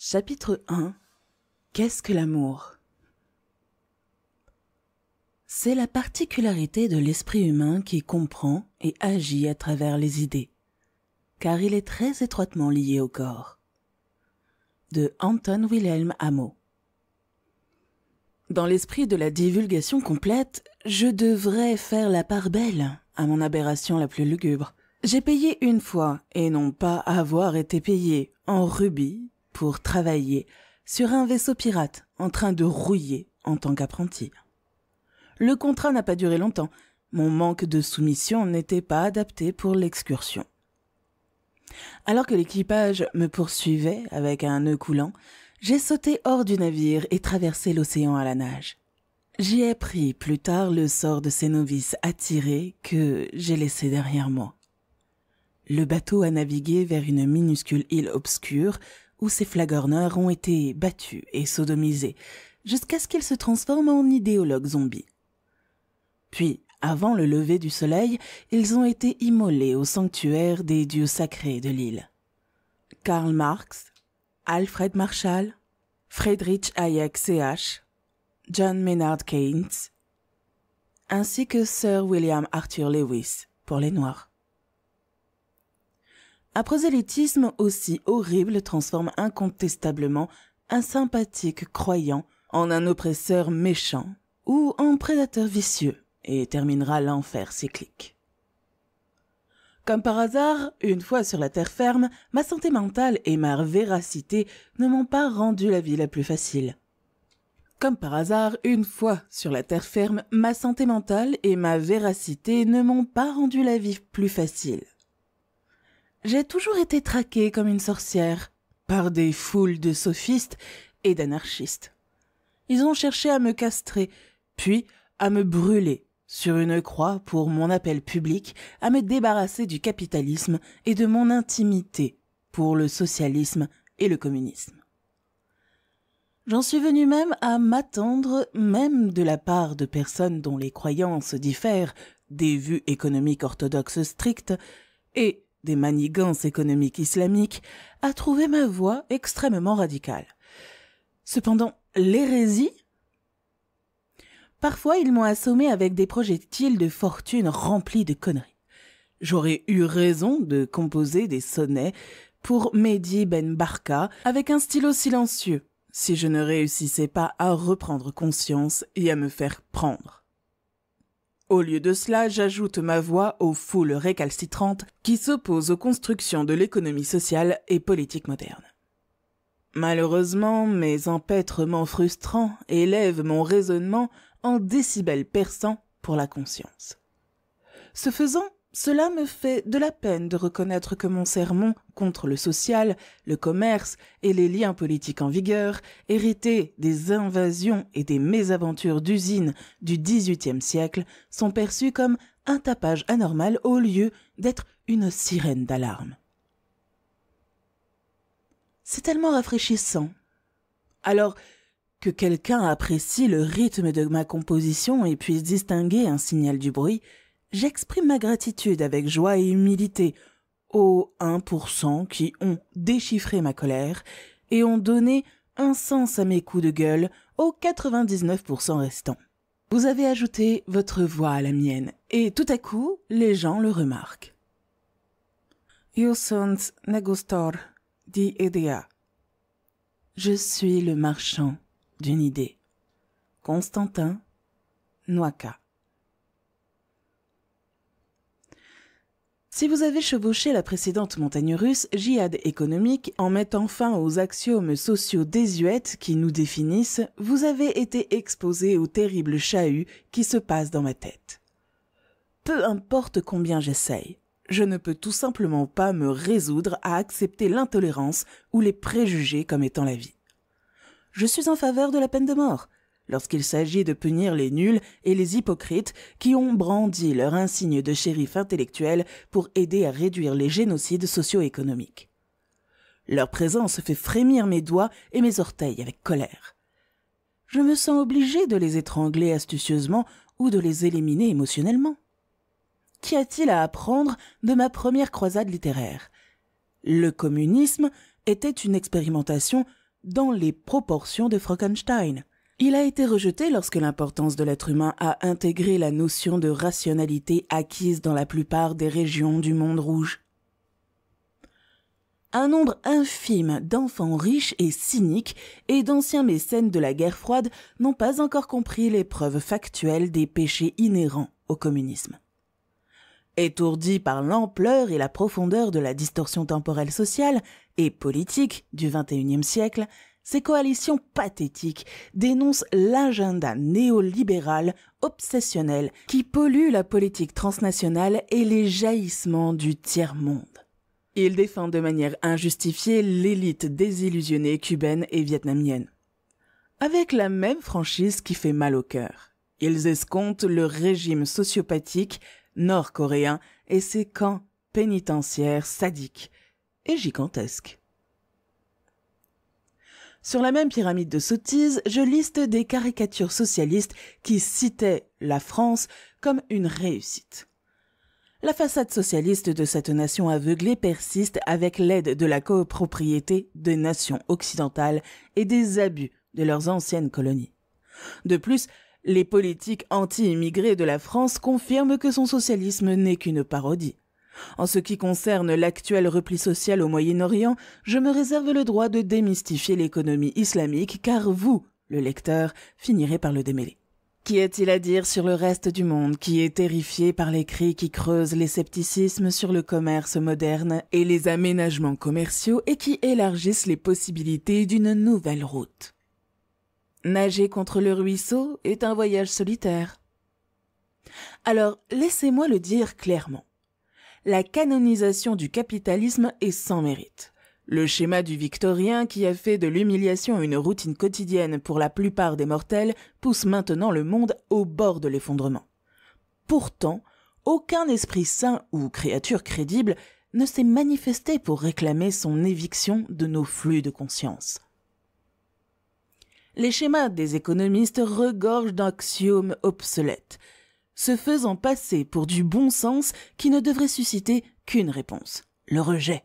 Chapitre 1 Qu'est-ce que l'amour C'est la particularité de l'esprit humain qui comprend et agit à travers les idées, car il est très étroitement lié au corps. De Anton Wilhelm Amo Dans l'esprit de la divulgation complète, je devrais faire la part belle à mon aberration la plus lugubre. J'ai payé une fois, et non pas avoir été payé, en rubis pour travailler sur un vaisseau pirate en train de rouiller en tant qu'apprenti. Le contrat n'a pas duré longtemps. Mon manque de soumission n'était pas adapté pour l'excursion. Alors que l'équipage me poursuivait avec un nœud coulant, j'ai sauté hors du navire et traversé l'océan à la nage. J'y ai pris plus tard le sort de ces novices attirés que j'ai laissés derrière moi. Le bateau a navigué vers une minuscule île obscure où ces flagorneurs ont été battus et sodomisés, jusqu'à ce qu'ils se transforment en idéologues zombies. Puis, avant le lever du soleil, ils ont été immolés au sanctuaire des dieux sacrés de l'île. Karl Marx, Alfred Marshall, Friedrich Hayek CH, John Maynard Keynes, ainsi que Sir William Arthur Lewis pour les Noirs. Un prosélytisme aussi horrible transforme incontestablement un sympathique croyant en un oppresseur méchant ou en prédateur vicieux et terminera l'enfer cyclique. Comme par hasard, une fois sur la terre ferme, ma santé mentale et ma véracité ne m'ont pas rendu la vie la plus facile. Comme par hasard, une fois sur la terre ferme, ma santé mentale et ma véracité ne m'ont pas rendu la vie plus facile j'ai toujours été traquée comme une sorcière par des foules de sophistes et d'anarchistes. Ils ont cherché à me castrer, puis à me brûler sur une croix pour mon appel public à me débarrasser du capitalisme et de mon intimité pour le socialisme et le communisme. J'en suis venue même à m'attendre, même de la part de personnes dont les croyances diffèrent des vues économiques orthodoxes strictes, et des manigances économiques islamiques, a trouvé ma voie extrêmement radicale. Cependant, l'hérésie Parfois, ils m'ont assommé avec des projectiles de fortune remplis de conneries. J'aurais eu raison de composer des sonnets pour Mehdi Ben Barka avec un stylo silencieux, si je ne réussissais pas à reprendre conscience et à me faire prendre. Au lieu de cela, j'ajoute ma voix aux foules récalcitrantes qui s'opposent aux constructions de l'économie sociale et politique moderne. Malheureusement, mes empêtrements frustrants élèvent mon raisonnement en décibels perçants pour la conscience. Ce faisant, cela me fait de la peine de reconnaître que mon sermon contre le social, le commerce et les liens politiques en vigueur, hérités des invasions et des mésaventures d'usines du XVIIIe siècle, sont perçus comme un tapage anormal au lieu d'être une sirène d'alarme. C'est tellement rafraîchissant. Alors que quelqu'un apprécie le rythme de ma composition et puisse distinguer un signal du bruit, J'exprime ma gratitude avec joie et humilité aux 1% qui ont déchiffré ma colère et ont donné un sens à mes coups de gueule aux 99% restants. Vous avez ajouté votre voix à la mienne et tout à coup, les gens le remarquent. Je suis le marchand d'une idée. Constantin Noaka. Si vous avez chevauché la précédente montagne russe, Jihad économique, en mettant fin aux axiomes sociaux désuètes qui nous définissent, vous avez été exposé au terrible chahuts qui se passe dans ma tête. Peu importe combien j'essaye, je ne peux tout simplement pas me résoudre à accepter l'intolérance ou les préjugés comme étant la vie. Je suis en faveur de la peine de mort, lorsqu'il s'agit de punir les nuls et les hypocrites qui ont brandi leur insigne de shérif intellectuel pour aider à réduire les génocides socio-économiques. Leur présence fait frémir mes doigts et mes orteils avec colère. Je me sens obligé de les étrangler astucieusement ou de les éliminer émotionnellement. Qu'y a-t-il à apprendre de ma première croisade littéraire Le communisme était une expérimentation dans les proportions de Frankenstein. Il a été rejeté lorsque l'importance de l'être humain a intégré la notion de rationalité acquise dans la plupart des régions du monde rouge. Un nombre infime d'enfants riches et cyniques et d'anciens mécènes de la guerre froide n'ont pas encore compris les preuves factuelles des péchés inhérents au communisme. Étourdis par l'ampleur et la profondeur de la distorsion temporelle sociale et politique du XXIe siècle, ces coalitions pathétiques dénoncent l'agenda néolibéral obsessionnel qui pollue la politique transnationale et les jaillissements du tiers-monde. Ils défendent de manière injustifiée l'élite désillusionnée cubaine et vietnamienne. Avec la même franchise qui fait mal au cœur. Ils escomptent le régime sociopathique nord-coréen et ses camps pénitentiaires sadiques et gigantesques. Sur la même pyramide de sottises, je liste des caricatures socialistes qui citaient la France comme une réussite. La façade socialiste de cette nation aveuglée persiste avec l'aide de la copropriété des nations occidentales et des abus de leurs anciennes colonies. De plus, les politiques anti-immigrés de la France confirment que son socialisme n'est qu'une parodie. En ce qui concerne l'actuel repli social au Moyen-Orient, je me réserve le droit de démystifier l'économie islamique car vous, le lecteur, finirez par le démêler. Qu'y a-t-il à dire sur le reste du monde qui est terrifié par les cris qui creusent les scepticismes sur le commerce moderne et les aménagements commerciaux et qui élargissent les possibilités d'une nouvelle route Nager contre le ruisseau est un voyage solitaire. Alors laissez-moi le dire clairement la canonisation du capitalisme est sans mérite. Le schéma du victorien qui a fait de l'humiliation une routine quotidienne pour la plupart des mortels pousse maintenant le monde au bord de l'effondrement. Pourtant, aucun esprit saint ou créature crédible ne s'est manifesté pour réclamer son éviction de nos flux de conscience. Les schémas des économistes regorgent d'axiomes obsolètes, se faisant passer pour du bon sens qui ne devrait susciter qu'une réponse, le rejet.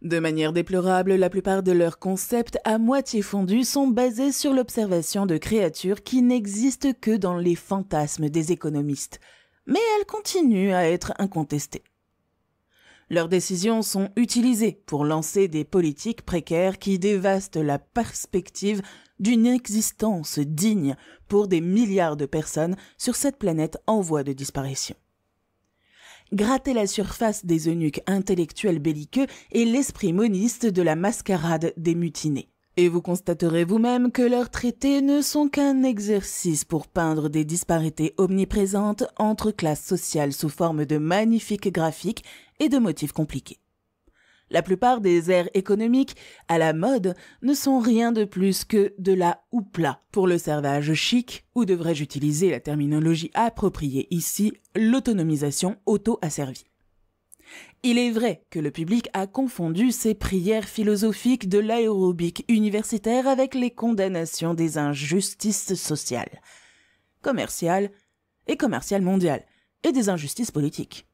De manière déplorable, la plupart de leurs concepts à moitié fondus sont basés sur l'observation de créatures qui n'existent que dans les fantasmes des économistes, mais elles continuent à être incontestées. Leurs décisions sont utilisées pour lancer des politiques précaires qui dévastent la perspective d'une existence digne pour des milliards de personnes sur cette planète en voie de disparition. Grattez la surface des eunuques intellectuels belliqueux et l'esprit moniste de la mascarade des mutinés. Et vous constaterez vous-même que leurs traités ne sont qu'un exercice pour peindre des disparités omniprésentes entre classes sociales sous forme de magnifiques graphiques et de motifs compliqués. La plupart des aires économiques à la mode ne sont rien de plus que de la houpla pour le servage chic, ou devrais-je utiliser la terminologie appropriée ici, l'autonomisation auto-asservie. Il est vrai que le public a confondu ces prières philosophiques de l'aérobic universitaire avec les condamnations des injustices sociales, commerciales et commerciales mondiales, et des injustices politiques.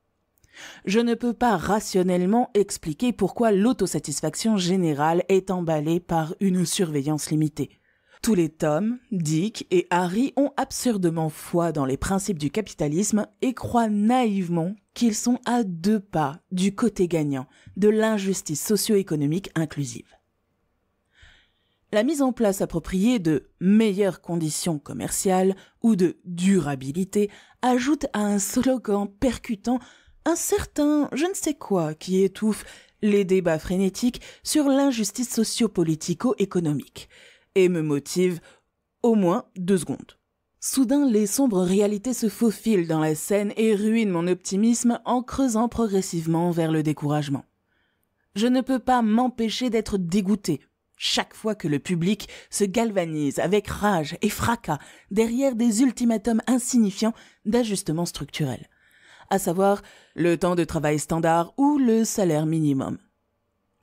Je ne peux pas rationnellement expliquer pourquoi l'autosatisfaction générale est emballée par une surveillance limitée. Tous les Tom, Dick et Harry ont absurdement foi dans les principes du capitalisme et croient naïvement qu'ils sont à deux pas du côté gagnant de l'injustice socio-économique inclusive. La mise en place appropriée de meilleures conditions commerciales ou de durabilité ajoute à un slogan percutant un certain je ne sais quoi qui étouffe les débats frénétiques sur l'injustice socio-politico-économique, et me motive au moins deux secondes. Soudain, les sombres réalités se faufilent dans la scène et ruinent mon optimisme en creusant progressivement vers le découragement. Je ne peux pas m'empêcher d'être dégoûté chaque fois que le public se galvanise avec rage et fracas derrière des ultimatums insignifiants d'ajustement structurels à savoir le temps de travail standard ou le salaire minimum.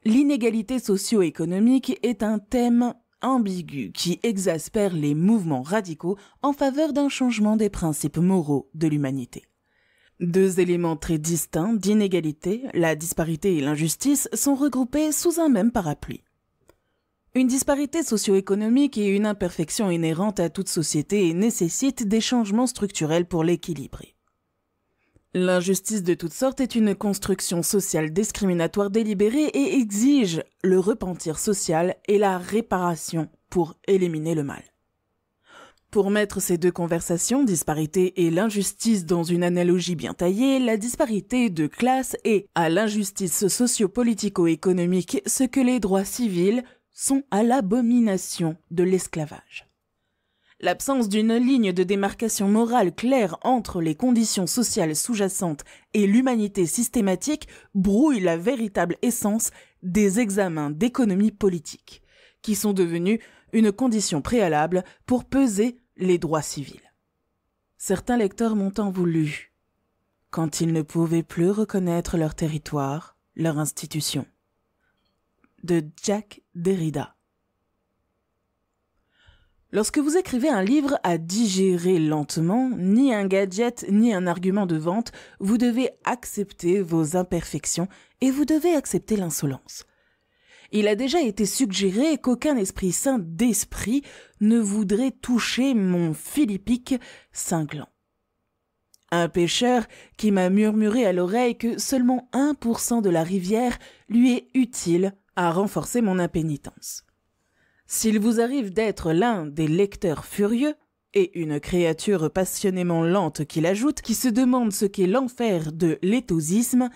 L'inégalité socio-économique est un thème ambigu qui exaspère les mouvements radicaux en faveur d'un changement des principes moraux de l'humanité. Deux éléments très distincts d'inégalité, la disparité et l'injustice, sont regroupés sous un même parapluie. Une disparité socio-économique et une imperfection inhérente à toute société et nécessite des changements structurels pour l'équilibrer. L'injustice de toutes sortes est une construction sociale discriminatoire délibérée et exige le repentir social et la réparation pour éliminer le mal. Pour mettre ces deux conversations, disparité et l'injustice, dans une analogie bien taillée, la disparité de classe est à l'injustice socio-politico-économique ce que les droits civils sont à l'abomination de l'esclavage. L'absence d'une ligne de démarcation morale claire entre les conditions sociales sous-jacentes et l'humanité systématique brouille la véritable essence des examens d'économie politique, qui sont devenus une condition préalable pour peser les droits civils. Certains lecteurs m'ont en voulu, quand ils ne pouvaient plus reconnaître leur territoire, leur institution. De Jack Derrida. Lorsque vous écrivez un livre à digérer lentement, ni un gadget, ni un argument de vente, vous devez accepter vos imperfections et vous devez accepter l'insolence. Il a déjà été suggéré qu'aucun esprit saint d'esprit ne voudrait toucher mon philippique cinglant. Un pêcheur qui m'a murmuré à l'oreille que seulement 1% de la rivière lui est utile à renforcer mon impénitence. S'il vous arrive d'être l'un des lecteurs furieux, et une créature passionnément lente qu'il ajoute, qui se demande ce qu'est l'enfer de l'éthosisme,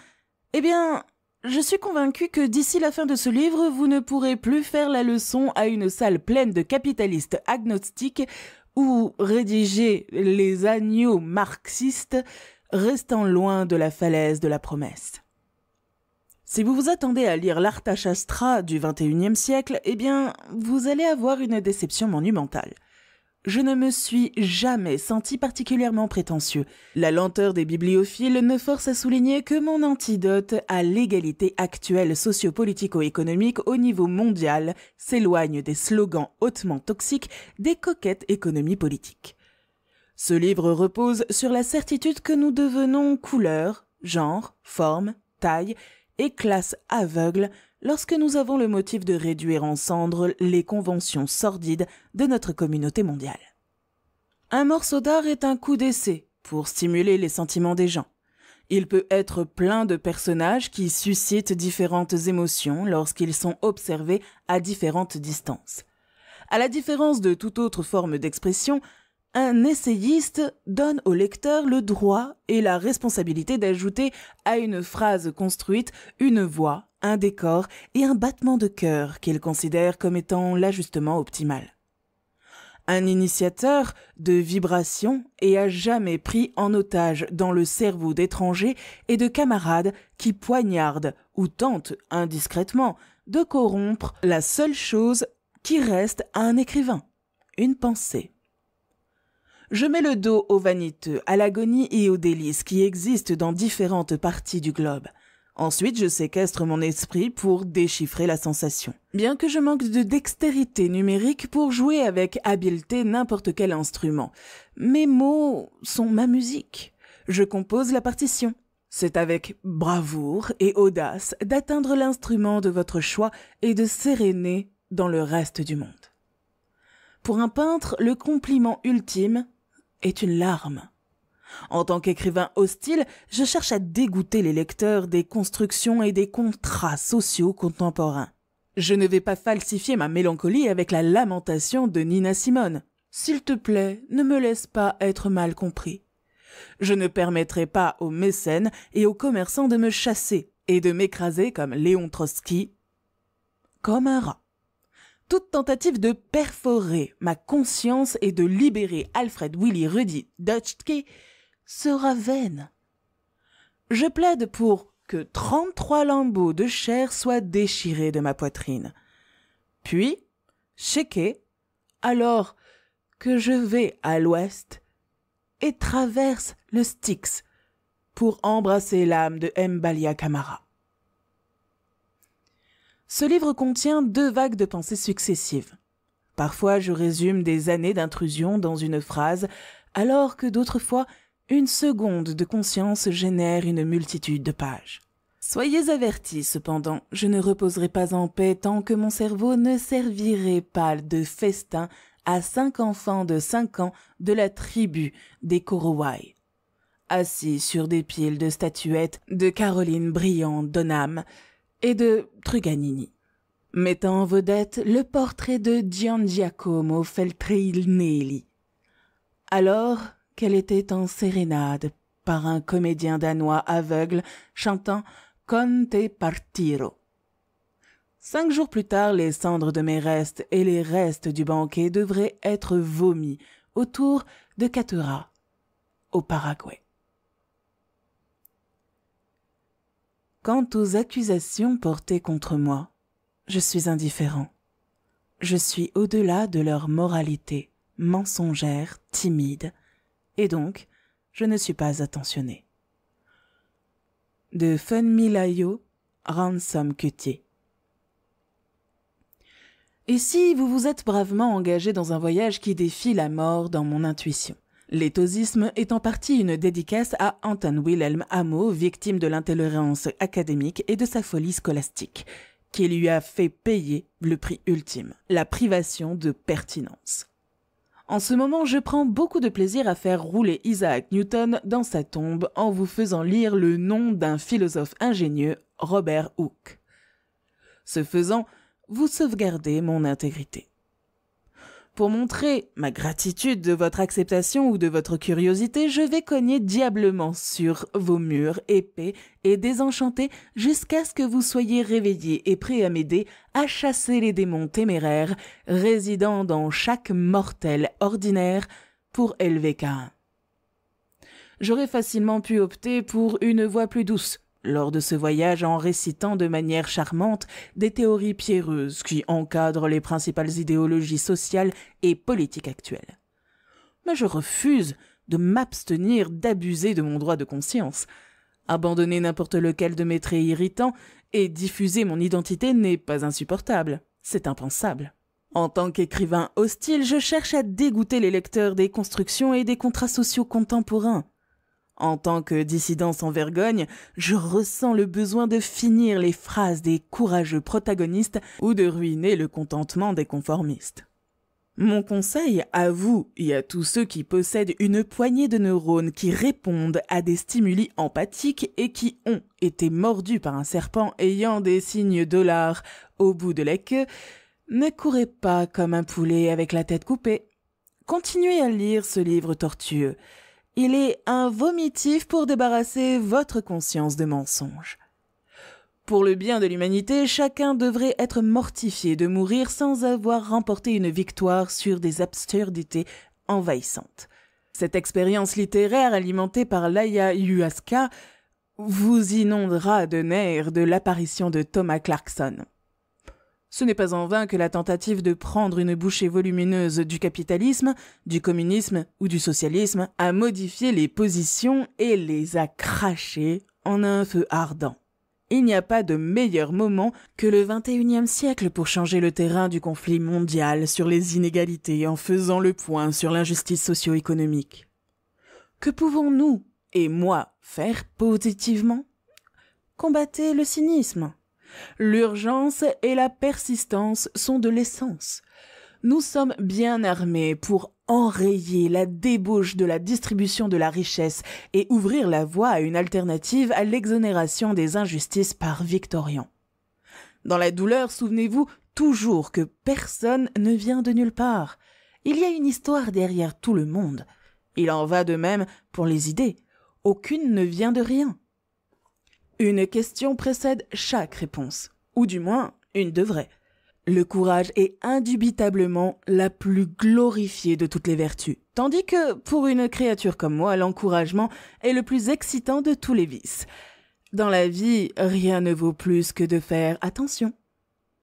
eh bien, je suis convaincu que d'ici la fin de ce livre, vous ne pourrez plus faire la leçon à une salle pleine de capitalistes agnostiques ou rédiger les agneaux marxistes restant loin de la falaise de la promesse. Si vous vous attendez à lire l'Artachastra du XXIe siècle, eh bien, vous allez avoir une déception monumentale. Je ne me suis jamais senti particulièrement prétentieux. La lenteur des bibliophiles ne force à souligner que mon antidote à l'égalité actuelle socio-politico-économique au niveau mondial s'éloigne des slogans hautement toxiques des coquettes économies politiques. Ce livre repose sur la certitude que nous devenons couleur, genre, forme, taille et classe aveugle lorsque nous avons le motif de réduire en cendres les conventions sordides de notre communauté mondiale. Un morceau d'art est un coup d'essai pour stimuler les sentiments des gens. Il peut être plein de personnages qui suscitent différentes émotions lorsqu'ils sont observés à différentes distances. À la différence de toute autre forme d'expression, un essayiste donne au lecteur le droit et la responsabilité d'ajouter à une phrase construite une voix, un décor et un battement de cœur qu'il considère comme étant l'ajustement optimal. Un initiateur de vibrations et à jamais pris en otage dans le cerveau d'étrangers et de camarades qui poignardent ou tentent indiscrètement de corrompre la seule chose qui reste à un écrivain, une pensée. Je mets le dos aux vaniteux, à l'agonie et aux délices qui existent dans différentes parties du globe. Ensuite, je séquestre mon esprit pour déchiffrer la sensation. Bien que je manque de dextérité numérique pour jouer avec habileté n'importe quel instrument, mes mots sont ma musique. Je compose la partition. C'est avec bravoure et audace d'atteindre l'instrument de votre choix et de s'éréner dans le reste du monde. Pour un peintre, le compliment ultime, est une larme. En tant qu'écrivain hostile, je cherche à dégoûter les lecteurs des constructions et des contrats sociaux contemporains. Je ne vais pas falsifier ma mélancolie avec la lamentation de Nina Simone. S'il te plaît, ne me laisse pas être mal compris. Je ne permettrai pas aux mécènes et aux commerçants de me chasser et de m'écraser comme Léon Trotsky, comme un rat. Toute tentative de perforer ma conscience et de libérer Alfred Willy Rudy Dutchke sera vaine. Je plaide pour que 33 lambeaux de chair soient déchirés de ma poitrine. Puis, checker, alors que je vais à l'ouest et traverse le Styx pour embrasser l'âme de Mbalia Camara. Ce livre contient deux vagues de pensées successives. Parfois, je résume des années d'intrusion dans une phrase, alors que d'autres fois, une seconde de conscience génère une multitude de pages. Soyez avertis cependant, je ne reposerai pas en paix tant que mon cerveau ne servirait pas de festin à cinq enfants de cinq ans de la tribu des Korowai. Assis sur des piles de statuettes de Caroline Brillant Donham, et de Truganini, mettant en vedette le portrait de Gian Giacomo Feltrinelli, alors qu'elle était en sérénade par un comédien danois aveugle chantant Conte e partiro. Cinq jours plus tard, les cendres de mes restes et les restes du banquet devraient être vomis autour de Catura, au Paraguay. Quant aux accusations portées contre moi, je suis indifférent. Je suis au-delà de leur moralité, mensongère, timide, et donc je ne suis pas attentionné. De Funmilayo, Ransom Cutie Et si vous vous êtes bravement engagé dans un voyage qui défie la mort dans mon intuition L'éthosisme est en partie une dédicace à Anton Wilhelm Hameau, victime de l'intolérance académique et de sa folie scolastique, qui lui a fait payer le prix ultime, la privation de pertinence. En ce moment, je prends beaucoup de plaisir à faire rouler Isaac Newton dans sa tombe en vous faisant lire le nom d'un philosophe ingénieux, Robert Hooke. Ce faisant, vous sauvegardez mon intégrité. Pour montrer ma gratitude de votre acceptation ou de votre curiosité, je vais cogner diablement sur vos murs épais et désenchantés jusqu'à ce que vous soyez réveillés et prêts à m'aider à chasser les démons téméraires résidant dans chaque mortel ordinaire pour élever LVK. J'aurais facilement pu opter pour une voix plus douce, lors de ce voyage en récitant de manière charmante des théories pierreuses qui encadrent les principales idéologies sociales et politiques actuelles. Mais je refuse de m'abstenir d'abuser de mon droit de conscience. Abandonner n'importe lequel de mes traits irritants et diffuser mon identité n'est pas insupportable, c'est impensable. En tant qu'écrivain hostile, je cherche à dégoûter les lecteurs des constructions et des contrats sociaux contemporains. En tant que dissident sans vergogne, je ressens le besoin de finir les phrases des courageux protagonistes ou de ruiner le contentement des conformistes. Mon conseil à vous et à tous ceux qui possèdent une poignée de neurones qui répondent à des stimuli empathiques et qui ont été mordus par un serpent ayant des signes dollars au bout de la queue, ne courez pas comme un poulet avec la tête coupée. Continuez à lire ce livre tortueux. Il est un vomitif pour débarrasser votre conscience de mensonges. Pour le bien de l'humanité, chacun devrait être mortifié de mourir sans avoir remporté une victoire sur des absurdités envahissantes. Cette expérience littéraire alimentée par Yuaska vous inondera de nerfs de l'apparition de Thomas Clarkson. Ce n'est pas en vain que la tentative de prendre une bouchée volumineuse du capitalisme, du communisme ou du socialisme a modifié les positions et les a crachées en un feu ardent. Il n'y a pas de meilleur moment que le XXIe siècle pour changer le terrain du conflit mondial sur les inégalités en faisant le point sur l'injustice socio-économique. Que pouvons-nous, et moi, faire positivement Combattre le cynisme, L'urgence et la persistance sont de l'essence. Nous sommes bien armés pour enrayer la débauche de la distribution de la richesse et ouvrir la voie à une alternative à l'exonération des injustices par Victorian. Dans la douleur, souvenez-vous toujours que personne ne vient de nulle part. Il y a une histoire derrière tout le monde. Il en va de même pour les idées. Aucune ne vient de rien. Une question précède chaque réponse, ou du moins une de vraie. Le courage est indubitablement la plus glorifiée de toutes les vertus, tandis que pour une créature comme moi, l'encouragement est le plus excitant de tous les vices. Dans la vie, rien ne vaut plus que de faire attention